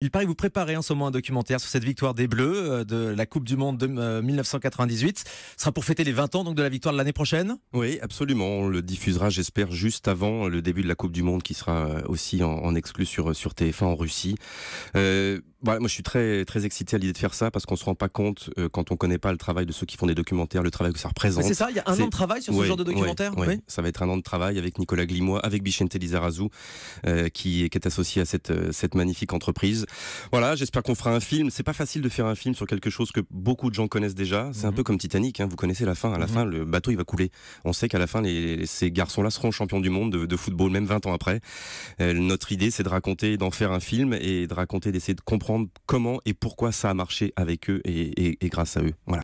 Il paraît que vous préparez en ce moment un documentaire sur cette victoire des Bleus euh, de la Coupe du Monde de 1998. Euh, ce sera pour fêter les 20 ans donc de la victoire de l'année prochaine Oui, absolument. On le diffusera, j'espère, juste avant euh, le début de la Coupe du Monde qui sera aussi en, exclus exclu sur, sur TF1 en Russie. Bah, moi, je suis très, très excité à l'idée de faire ça parce qu'on se rend pas compte euh, quand on connaît pas le travail de ceux qui font des documentaires, le travail que ça représente. C'est ça, il y a un an de travail sur ce genre de documentaire. oui. Ça va être un an de travail avec Nicolas Glimois, avec Bichente Lizarazu, euh, qui, qui, est associé à cette, euh, cette magnifique entreprise. Voilà, j'espère qu'on fera un film. C'est pas facile de faire un film sur quelque chose que beaucoup de gens connaissent déjà. C'est un mhm. peu comme Titanic. Hein. Vous connaissez la fin. À la mhm. fin, le bateau il va couler. On sait qu'à la fin, ces garçons-là seront champions du monde de, football, même 20 ans après. notre idée, c'est de raconter, d'en faire un film et de raconter, d'essayer de comprendre comment et pourquoi ça a marché avec eux et, et grâce à eux. Voilà.